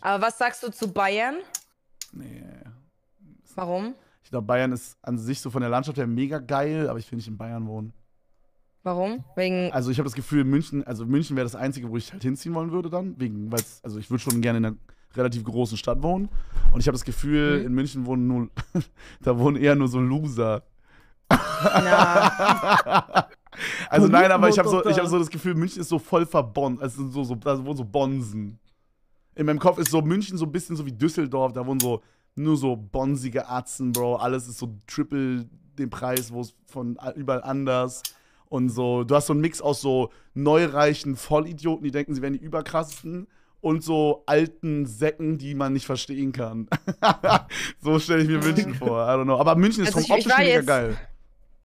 Aber was sagst du zu Bayern? Nee. Warum? Ich glaube, Bayern ist an sich so von der Landschaft her mega geil, aber ich will nicht in Bayern wohnen. Warum? Wegen. Also ich habe das Gefühl, München, also München wäre das Einzige, wo ich halt hinziehen wollen würde dann. Wegen, weil also ich würde schon gerne in einer relativ großen Stadt wohnen. Und ich habe das Gefühl, mhm. in München wohnen nur, da wohnen eher nur so Loser. Na. also nein, aber ich habe so, hab so das Gefühl, München ist so voll verbonnt, also so, so, da wohnen so Bonsen. In meinem Kopf ist so München so ein bisschen so wie Düsseldorf, da wohnen so nur so bonsige Atzen, Bro. Alles ist so triple den Preis, wo es von überall anders und so. Du hast so einen Mix aus so neureichen Vollidioten, die denken, sie wären die überkrassesten und so alten Säcken, die man nicht verstehen kann. so stelle ich mir München vor. I don't know. Aber München ist also vom Optischen mega geil.